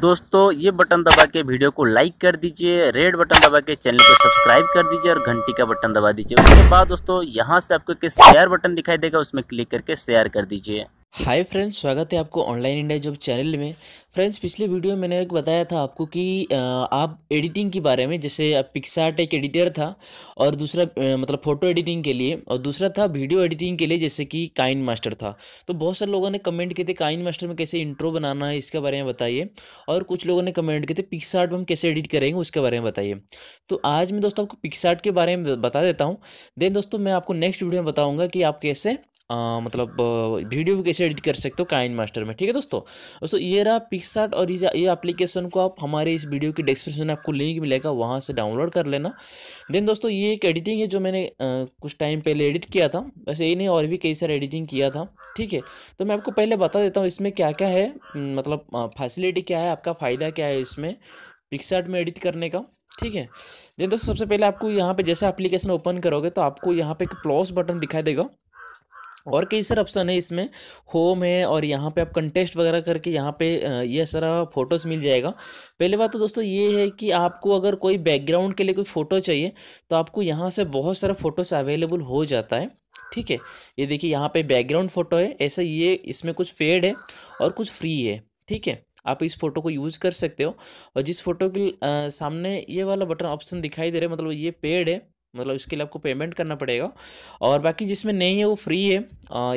दोस्तों ये बटन दबा के वीडियो को लाइक कर दीजिए रेड बटन दबा के चैनल को सब्सक्राइब कर दीजिए और घंटी का बटन दबा दीजिए उसके बाद दोस्तों यहाँ से आपको एक शेयर बटन दिखाई देगा उसमें क्लिक करके शेयर कर दीजिए हाय फ्रेंड्स स्वागत है आपको ऑनलाइन इंडिया जॉब चैनल में फ्रेंड्स पिछले वीडियो में मैंने एक बताया था आपको कि आप एडिटिंग के बारे में जैसे पिक्सार्ट एक एडिटर था और दूसरा मतलब फ़ोटो एडिटिंग के लिए और दूसरा था वीडियो एडिटिंग के लिए जैसे कि काइन मास्टर था तो बहुत सारे लोगों ने कमेंट किए थे काइन मास्टर में कैसे इंट्रो बनाना है इसके बारे में बताइए और कुछ लोगों ने कमेंट किए थे पिक्सार्ट में हम कैसे एडिट करेंगे उसके बारे में बताइए तो आज मैं दोस्तों आपको पिक्सार्ट के बारे में बता देता हूँ देन दोस्तों मैं आपको नेक्स्ट वीडियो में बताऊँगा कि आप कैसे आ, मतलब वीडियो भी कैसे एडिट कर सकते हो काइन मास्टर में ठीक है दोस्तों दोस्तों ये रहा पिक्सार्ट और ये एप्लीकेशन को आप हमारे इस वीडियो की डिस्क्रिप्शन में आपको लिंक मिलेगा वहाँ से डाउनलोड कर लेना देन दोस्तों ये एक एडिटिंग है जो मैंने आ, कुछ टाइम पहले एडिट किया था वैसे यही नहीं और भी कई सारे एडिटिंग किया था ठीक है तो मैं आपको पहले बता देता हूँ इसमें क्या क्या है मतलब फैसिलिटी क्या है आपका फ़ायदा क्या है इसमें पिक्सार्ट में एडिट करने का ठीक है देन दोस्तों सबसे पहले आपको यहाँ पे जैसे एप्लीकेशन ओपन करोगे तो आपको यहाँ पे एक प्लस बटन दिखाई देगा और कई सारे ऑप्शन है इसमें होम है और यहाँ पे आप कंटेस्ट वगैरह करके यहाँ पे ये सारा फोटोज़ मिल जाएगा पहले बात तो दोस्तों ये है कि आपको अगर कोई बैकग्राउंड के लिए कोई फ़ोटो चाहिए तो आपको यहाँ से बहुत सारा फ़ोटोज़ अवेलेबल हो जाता है ठीक है ये देखिए यहाँ पे बैकग्राउंड फ़ोटो है ऐसा ये इसमें कुछ फेड है और कुछ फ्री है ठीक है आप इस फोटो को यूज़ कर सकते हो और जिस फोटो के आ, सामने ये वाला बटन ऑप्शन दिखाई दे रहा है मतलब ये पेड़ है मतलब इसके लिए आपको पेमेंट करना पड़ेगा और बाकी जिसमें नहीं है वो फ्री है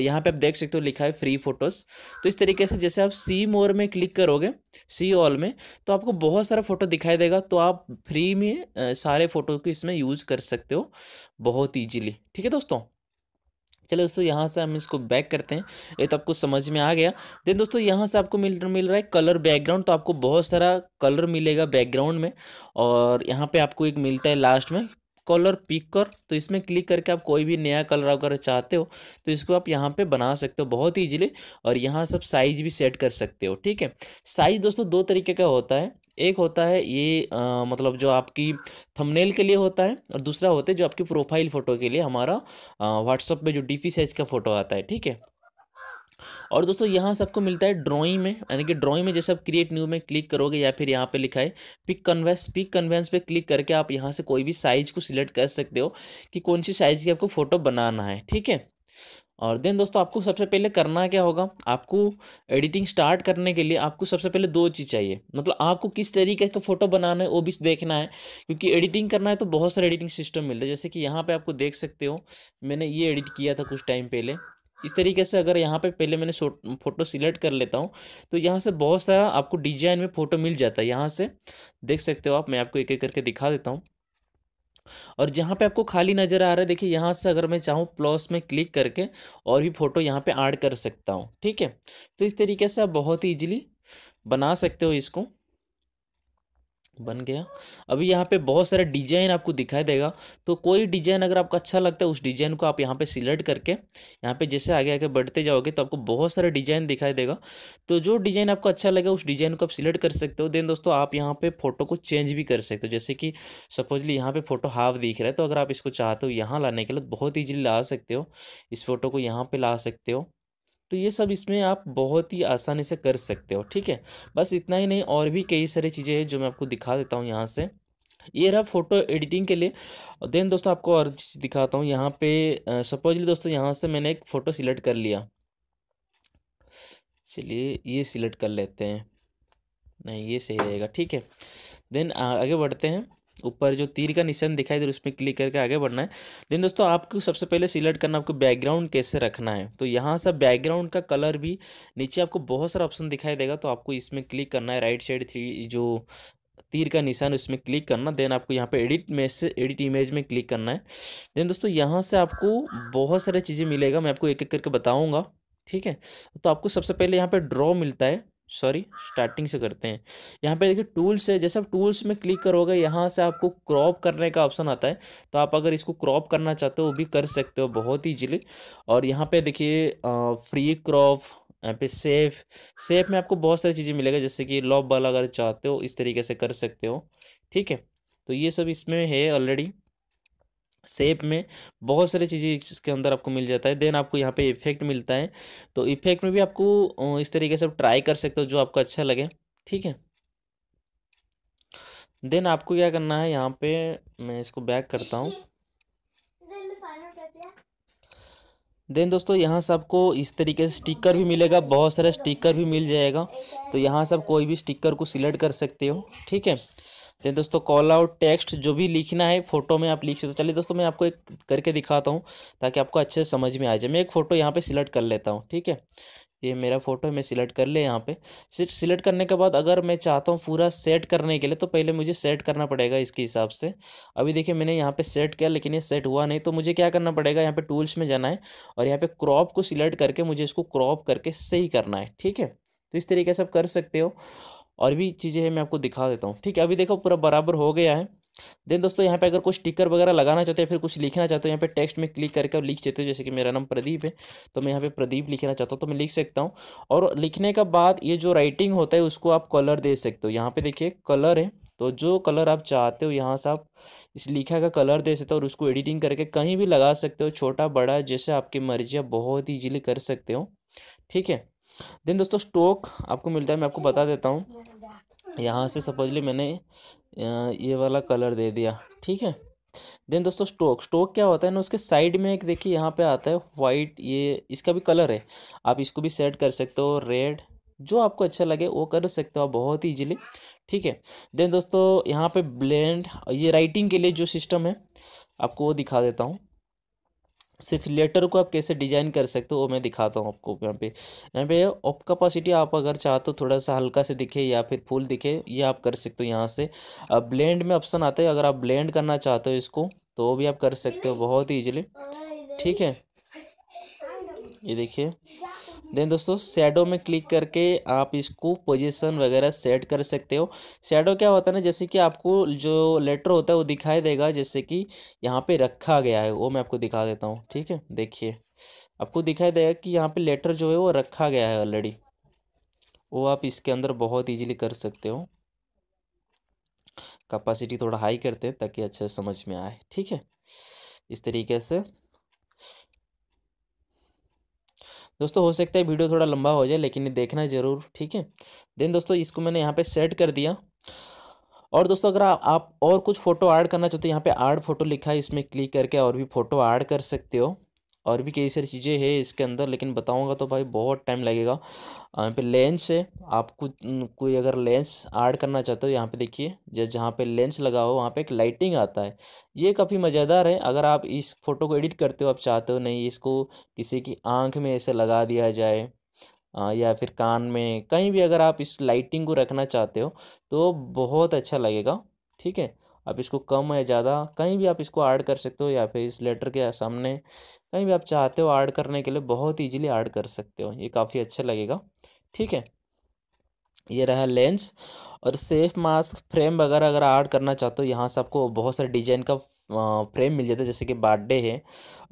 यहाँ पे आप देख सकते हो लिखा है फ्री फोटोज़ तो इस तरीके से जैसे आप सी मोर में क्लिक करोगे सी ऑल में तो आपको बहुत सारा फ़ोटो दिखाई देगा तो आप फ्री में सारे फ़ोटो को इसमें यूज़ कर सकते हो बहुत ईजीली ठीक है दोस्तों चलो दोस्तों यहाँ से हम इसको बैक करते हैं ये तो आपको समझ में आ गया देन दोस्तों यहाँ से आपको मिल मिल रहा है कलर बैकग्राउंड तो आपको बहुत सारा कलर मिलेगा बैकग्राउंड में और यहाँ पे आपको एक मिलता है लास्ट में कलर पिक कर तो इसमें क्लिक करके आप कोई भी नया कलर अगर चाहते हो तो इसको आप यहाँ पे बना सकते हो बहुत ईजिली और यहाँ सब साइज भी सेट कर सकते हो ठीक है साइज दोस्तों दो तरीके का होता है एक होता है ये आ, मतलब जो आपकी थंबनेल के लिए होता है और दूसरा होता है जो आपकी प्रोफाइल फ़ोटो के लिए हमारा व्हाट्सअप में जो डी साइज का फ़ोटो आता है ठीक है और दोस्तों यहाँ से आपको मिलता है ड्राइंग में यानी कि ड्राइंग में जैसे आप क्रिएट न्यू में क्लिक करोगे या फिर यहाँ पे लिखा है पिक कन्वेंस पिक कन्वेंस पे क्लिक करके आप यहाँ से कोई भी साइज़ को सिलेक्ट कर सकते हो कि कौन सी साइज़ की आपको फ़ोटो बनाना है ठीक है और देन दोस्तों आपको सबसे पहले करना क्या होगा आपको एडिटिंग स्टार्ट करने के लिए आपको सबसे पहले दो चीज़ चाहिए मतलब आपको किस तरीके का फ़ोटो बनाना है वो भी देखना है क्योंकि एडिटिंग करना है तो बहुत सारे एडिटिंग सिस्टम मिलते हैं जैसे कि यहाँ पे आपको देख सकते हो मैंने ये एडिट किया था कुछ टाइम पहले इस तरीके से अगर यहाँ पे पहले मैंने फ़ोटो सिलेक्ट कर लेता हूँ तो यहाँ से बहुत सारा आपको डिजाइन में फ़ोटो मिल जाता है यहाँ से देख सकते हो आप मैं आपको एक एक करके दिखा देता हूँ और जहाँ पे आपको खाली नज़र आ रहा है देखिए यहाँ से अगर मैं चाहूँ प्लस में क्लिक करके और भी फ़ोटो यहाँ पे ऐड कर सकता हूँ ठीक है तो इस तरीके से आप बहुत ही ईजिली बना सकते हो इसको बन गया अभी यहाँ पे बहुत सारे डिजाइन आपको दिखाई देगा तो कोई डिजाइन अगर आपको अच्छा लगता है उस डिजाइन को आप यहाँ पे सिलेक्ट करके यहाँ पे जैसे आगे आगे बढ़ते जाओगे तो आपको बहुत सारे डिजाइन दिखाई देगा तो जो डिजाइन आपको अच्छा लगे उस डिजाइन को आप सिलेक्ट कर सकते हो देन दोस्तों आप यहाँ पे फोटो को चेंज भी कर सकते हो जैसे कि सपोजली यहाँ पे फोटो हाफ दिख रहा है तो अगर आप इसको चाहते हो यहाँ लाने के लिए तो बहुत ईजिली ला सकते हो इस फोटो को यहाँ पर ला सकते हो तो ये सब इसमें आप बहुत ही आसानी से कर सकते हो ठीक है बस इतना ही नहीं और भी कई सारी चीज़ें हैं जो मैं आपको दिखा देता हूँ यहाँ से ये रहा फोटो एडिटिंग के लिए देन दोस्तों आपको और चीज़ दिखाता हूँ यहाँ पे सपोजली दोस्तों यहाँ से मैंने एक फ़ोटो सिलेक्ट कर लिया चलिए ये सिलेक्ट कर लेते हैं नहीं ये सही रहेगा ठीक है देन आगे बढ़ते हैं ऊपर जो तीर का निशान दिखाई दे रहा है उसमें क्लिक करके आगे बढ़ना है देन दोस्तों आपको सबसे पहले सिलेक्ट करना आपको बैकग्राउंड कैसे रखना है तो यहाँ से बैकग्राउंड का कलर भी नीचे आपको बहुत सारा ऑप्शन दिखाई देगा तो आपको इसमें क्लिक करना है राइट साइड थ्री जो तीर का निशान उसमें क्लिक करना देन आपको यहाँ पे एडिट में से एडिट इमेज में क्लिक करना है देन दोस्तों यहाँ से आपको बहुत सारे चीज़ें मिलेगा मैं आपको एक एक करके बताऊँगा ठीक है तो आपको सबसे पहले यहाँ पे ड्रॉ मिलता है सॉरी स्टार्टिंग से करते हैं यहाँ पे देखिए टूल्स है जैसे आप टूल्स में क्लिक करोगे यहाँ से आपको क्रॉप करने का ऑप्शन आता है तो आप अगर इसको क्रॉप करना चाहते हो वो भी कर सकते हो बहुत ईजिली और यहाँ पे देखिए फ्री क्रॉप यहाँ पे सेफ सेफ में आपको बहुत सारी चीज़ें मिलेगा जैसे कि लॉब वाला अगर चाहते हो इस तरीके से कर सकते हो ठीक है तो ये सब इसमें है ऑलरेडी सेप में बहुत सारी चीज़ें इसके अंदर आपको मिल जाता है देन आपको यहाँ पे इफेक्ट मिलता है तो इफेक्ट में भी आपको इस तरीके से ट्राई कर सकते हो जो आपको अच्छा लगे ठीक है देन आपको क्या करना है यहाँ पे मैं इसको बैक करता हूँ देन दोस्तों यहाँ से आपको इस तरीके से स्टिकर भी मिलेगा बहुत सारा स्टिकर भी मिल जाएगा तो यहाँ से आप कोई भी स्टिकर को सिलेक्ट कर सकते हो ठीक है देन दोस्तों कॉल आउट टेक्स्ट जो भी लिखना है फोटो में आप लिख सकते हो चलिए दोस्तों मैं आपको एक करके दिखाता हूँ ताकि आपको अच्छे से समझ में आ जाए मैं एक फ़ोटो यहाँ पर सिलेक्ट कर लेता हूँ ठीक है ये मेरा फ़ोटो है मैं सिलेक्ट कर ले यहाँ पे सिर्फ सिलेक्ट करने के बाद अगर मैं चाहता हूँ पूरा सेट करने के लिए तो पहले मुझे सेट करना पड़ेगा इसके हिसाब से अभी देखिए मैंने यहाँ पे सेट किया लेकिन ये सेट हुआ नहीं तो मुझे क्या करना पड़ेगा यहाँ पे टूल्स में जाना है और यहाँ पे क्रॉप को सिलेक्ट करके मुझे इसको क्रॉप करके सही करना है ठीक है तो इस तरीके से आप कर सकते हो और भी चीज़ें हैं मैं आपको दिखा देता हूँ ठीक है अभी देखो पूरा बराबर हो गया है देन दोस्तों यहाँ पे अगर कुछ स्टिकर वगैरह लगाना चाहते हैं फिर कुछ लिखना चाहते हो यहाँ पे टेक्स्ट में क्लिक करके लिख सकते हो जैसे कि मेरा नाम प्रदीप है तो मैं यहाँ पे प्रदीप लिखना चाहता हूँ तो मैं लिख सकता हूँ और लिखने का बाद ये जो राइटिंग होता है उसको आप कलर दे सकते हो यहाँ पे देखिए कलर है तो जो कलर आप चाहते हो यहाँ से आप इस लिखा का कलर दे सकते हो और उसको एडिटिंग करके कहीं भी लगा सकते हो छोटा बड़ा जैसे आपकी मर्जी आप बहुत ही कर सकते हो ठीक है देन दोस्तों स्टोक आपको मिलता है मैं आपको बता देता हूँ यहाँ से सपोज ली मैंने ये वाला कलर दे दिया ठीक है देन दोस्तों स्टोक स्टोक क्या होता है ना उसके साइड में एक देखिए यहाँ पे आता है वाइट ये इसका भी कलर है आप इसको भी सेट कर सकते हो रेड जो आपको अच्छा लगे वो कर सकते हो आप बहुत ईजिली ठीक है देन दोस्तों यहाँ पे ब्लेंड ये राइटिंग के लिए जो सिस्टम है आपको वो दिखा देता हूँ सिर्फ लेटर को आप कैसे डिजाइन कर सकते हो वो मैं दिखाता हूँ आपको यहाँ पे यहाँ पे ऑप कैपेसिटी आप अगर चाहते हो तो थोड़ा सा हल्का से दिखे या फिर फुल दिखे ये आप कर सकते हो यहाँ से अब ब्लेंड में ऑप्शन आता है अगर आप ब्लेंड करना चाहते हो इसको तो वो भी आप कर सकते हो बहुत ही ईजिली ठीक है ये देखिए देन दोस्तों शेडो में क्लिक करके आप इसको पोजीशन वगैरह सेट कर सकते हो शेडो क्या होता है ना जैसे कि आपको जो लेटर होता है वो दिखाई देगा जैसे कि यहाँ पे रखा गया है वो मैं आपको दिखा देता हूँ ठीक है देखिए आपको दिखाई देगा कि यहाँ पे लेटर जो है वो रखा गया है ऑलरेडी वो आप इसके अंदर बहुत ईजिली कर सकते हो कैपेसिटी थोड़ा हाई करते हैं ताकि अच्छे समझ में आए ठीक है इस तरीके से दोस्तों हो सकता है वीडियो थोड़ा लंबा हो जाए लेकिन देखना ज़रूर ठीक है देन दोस्तों इसको मैंने यहाँ पे सेट कर दिया और दोस्तों अगर आप और कुछ फ़ोटो ऐड करना चाहते हो यहाँ पे ऐड फ़ोटो लिखा है इसमें क्लिक करके और भी फ़ोटो ऐड कर सकते हो और भी कई सारी चीज़ें हैं इसके अंदर लेकिन बताऊंगा तो भाई बहुत टाइम लगेगा यहाँ पे लेंस है आप कुछ कोई अगर लेंस ऐड करना चाहते हो यहाँ पे देखिए जैसे जहाँ पे लेंस लगा हो वहाँ पे एक लाइटिंग आता है ये काफ़ी मज़ेदार है अगर आप इस फोटो को एडिट करते हो आप चाहते हो नहीं इसको किसी की आँख में ऐसे लगा दिया जाए या फिर कान में कहीं भी अगर आप इस लाइटिंग को रखना चाहते हो तो बहुत अच्छा लगेगा ठीक है आप इसको कम या ज़्यादा कहीं भी आप इसको ऐड कर सकते हो या फिर इस लेटर के सामने कहीं भी आप चाहते हो ऐड करने के लिए बहुत ईजिली ऐड कर सकते हो ये काफ़ी अच्छा लगेगा ठीक है ये रहा लेंस और सेफ मास्क फ्रेम वगैरह अगर ऐड करना चाहते हो यहाँ से आपको बहुत सारे डिजाइन का फ्रेम मिल जाता है जैसे कि बर्थडे है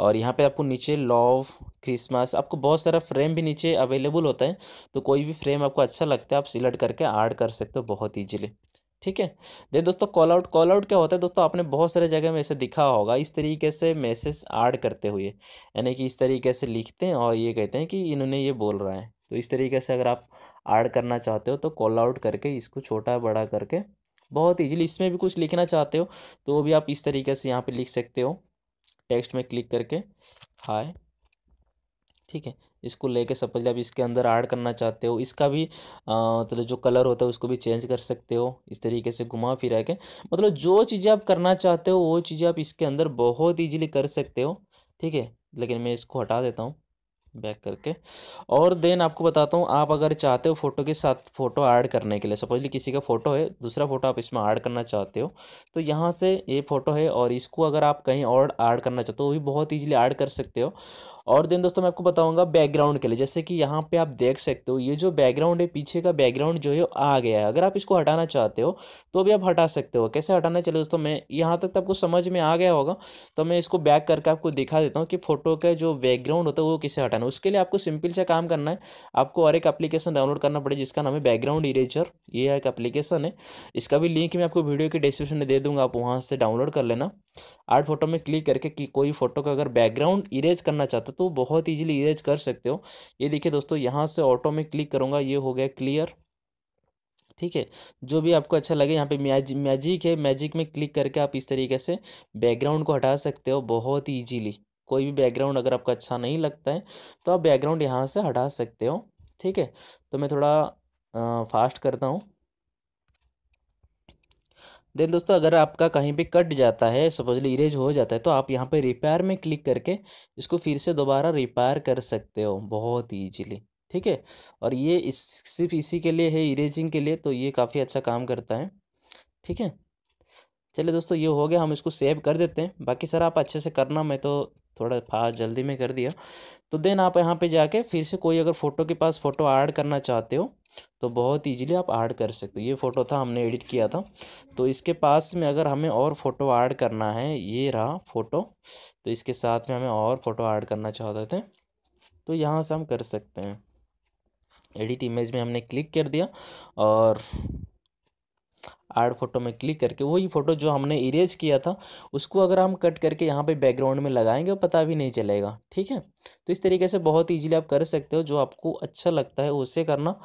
और यहाँ पे आपको नीचे लव क्रिसमस आपको बहुत सारा फ्रेम भी नीचे अवेलेबल होता है तो कोई भी फ्रेम आपको अच्छा लगता है आप सिलेक्ट करके ऐड कर सकते हो बहुत ईजिली ठीक है देन दोस्तों कॉल आउट कॉल आउट क्या होता है दोस्तों आपने बहुत सारे जगह में इसे दिखा होगा इस तरीके से मैसेज ऐड करते हुए यानी कि इस तरीके से लिखते हैं और ये कहते हैं कि इन्होंने ये बोल रहा है तो इस तरीके से अगर आप ऐड करना चाहते हो तो कॉल आउट करके इसको छोटा बड़ा करके बहुत ईजिली इसमें भी कुछ लिखना चाहते हो तो वो भी आप इस तरीके से यहाँ पर लिख सकते हो टेक्स्ट में क्लिक करके हाय ठीक है इसको लेके सपोज आप इसके अंदर ऐड करना चाहते हो इसका भी मतलब तो जो कलर होता है उसको भी चेंज कर सकते हो इस तरीके से घुमा फिरा के मतलब जो चीज़ें आप करना चाहते हो वो चीज़ें आप इसके अंदर बहुत ईजिली कर सकते हो ठीक है लेकिन मैं इसको हटा देता हूँ बैक करके और देन आपको बताता हूँ आप अगर चाहते हो फ़ोटो के साथ फ़ोटो ऐड करने के लिए सपोज ली किसी का फ़ोटो है दूसरा फ़ोटो आप इसमें ऐड करना चाहते हो तो यहाँ से ये फ़ोटो है और इसको अगर आप कहीं और ऐड करना चाहते हो तो वो भी बहुत इजीली ऐड कर सकते हो और देन दोस्तों मैं आपको बताऊँगा बैकग्राउंड के लिए जैसे कि यहाँ पर आप देख सकते हो ये जो बैकग्राउंड है पीछे का बैकग्राउंड जो है आ गया है अगर आप इसको हटाना चाहते हो तो भी आप हटा सकते हो कैसे हटाना चले दोस्तों मैं यहाँ तक तो आपको समझ में आ गया होगा तो मैं इसको बैक करके आपको दिखा देता हूँ कि फ़ोटो का जो बैकग्राउंड होता है वो किसे हटाना बनाना उसके लिए आपको सिंपल से काम करना है आपको और एक एप्लीकेशन डाउनलोड करना पड़ेगा जिसका नाम है बैकग्राउंड इरेजर ये एक एप्लीकेशन है इसका भी लिंक मैं आपको वीडियो के डिस्क्रिप्शन में दे दूंगा आप वहाँ से डाउनलोड कर लेना आर्ट फोटो में क्लिक करके कि कोई फोटो का अगर बैकग्राउंड इरेज करना चाहते हो तो बहुत ईजिली इरेज कर सकते हो ये देखिए दोस्तों यहाँ से ऑटो में क्लिक करूँगा ये हो गया क्लियर ठीक है जो भी आपको अच्छा लगे यहाँ पे मैजिक मैजिक है मैजिक में क्लिक करके आप इस तरीके से बैकग्राउंड को हटा सकते हो बहुत इजीली कोई भी बैकग्राउंड अगर आपका अच्छा नहीं लगता है तो आप बैकग्राउंड यहाँ से हटा सकते हो ठीक है तो मैं थोड़ा आ, फास्ट करता हूँ देन दोस्तों अगर आपका कहीं पे कट जाता है सपोजली इरेज हो जाता है तो आप यहाँ पे रिपेयर में क्लिक करके इसको फिर से दोबारा रिपेयर कर सकते हो बहुत ईजीली ठीक है और ये इस सिर्फ इसी के लिए है इरेजिंग के लिए तो ये काफ़ी अच्छा काम करता है ठीक है चलिए दोस्तों ये हो गया हम इसको सेव कर देते हैं बाकी सर आप अच्छे से करना मैं तो थोड़ा फास्ट जल्दी में कर दिया तो देन आप यहाँ पे जाके फिर से कोई अगर फ़ोटो के पास फ़ोटो ऐड करना चाहते हो तो बहुत इजीली आप ऐड कर सकते हो ये फ़ोटो था हमने एडिट किया था तो इसके पास में अगर हमें और फ़ोटो ऐड करना है ये रहा फ़ोटो तो इसके साथ में हमें और फ़ोटो ऐड करना चाहते थे तो यहाँ से हम कर सकते हैं एडिट इमेज में हमने क्लिक कर दिया और आर्ट फोटो में क्लिक करके वही फ़ोटो जो हमने इरेज किया था उसको अगर हम कट करके यहाँ पे बैकग्राउंड में लगाएंगे पता भी नहीं चलेगा ठीक है तो इस तरीके से बहुत इजीली आप कर सकते हो जो आपको अच्छा लगता है उसे करना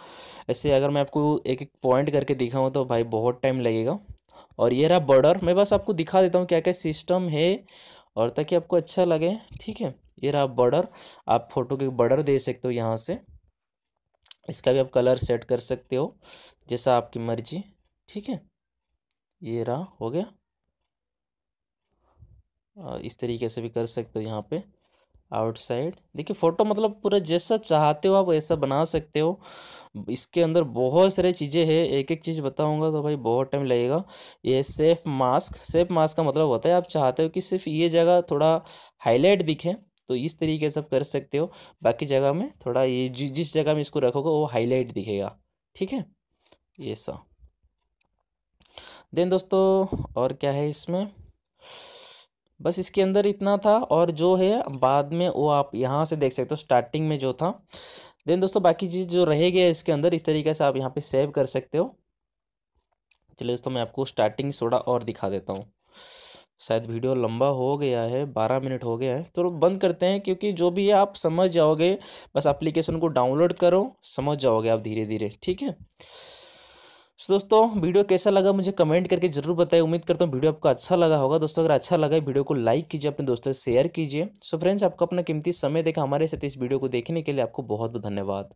ऐसे अगर मैं आपको एक एक पॉइंट करके दिखाऊँ तो भाई बहुत टाइम लगेगा और ये रहा बॉर्डर मैं बस आपको दिखा देता हूँ क्या क्या सिस्टम है और ताकि आपको अच्छा लगे ठीक है ये रहा बॉर्डर आप फोटो के बॉर्डर दे सकते हो यहाँ से इसका भी आप कलर सेट कर सकते हो जैसा आपकी मर्जी ठीक है ये रहा हो गया इस तरीके से भी कर सकते हो यहाँ पे आउटसाइड देखिए फ़ोटो मतलब पूरा जैसा चाहते हो आप वैसा बना सकते हो इसके अंदर बहुत सारी चीज़ें हैं एक एक चीज़ बताऊंगा तो भाई बहुत टाइम लगेगा ये सेफ मास्क सेफ मास्क का मतलब होता है आप चाहते हो कि सिर्फ ये जगह थोड़ा हाईलाइट दिखे तो इस तरीके से आप कर सकते हो बाकी जगह में थोड़ा ये जिस जगह में इसको रखोगे वो हाईलाइट दिखेगा ठीक है ये सब देन दोस्तों और क्या है इसमें बस इसके अंदर इतना था और जो है बाद में वो आप यहाँ से देख सकते हो स्टार्टिंग में जो था देन दोस्तों बाकी चीज़ जो रह गया इसके अंदर इस तरीके से आप यहाँ पे सेव कर सकते हो चलिए दोस्तों मैं आपको स्टार्टिंग थोड़ा और दिखा देता हूँ शायद वीडियो लंबा हो गया है बारह मिनट हो गया है तो बंद करते हैं क्योंकि जो भी है आप समझ जाओगे बस एप्लीकेशन को डाउनलोड करो समझ जाओगे आप धीरे धीरे ठीक है सो दोस्तों वीडियो कैसा लगा मुझे कमेंट करके जरूर बताएं उम्मीद करता हूँ वीडियो आपको अच्छा लगा होगा दोस्तों अगर अच्छा लगा वीडियो को लाइक कीजिए अपने दोस्तों से शेयर कीजिए सो फ्रेंड्स आपको अपना कीमती समय देखा हमारे साथ इस वीडियो को देखने के लिए आपको बहुत बहुत धन्यवाद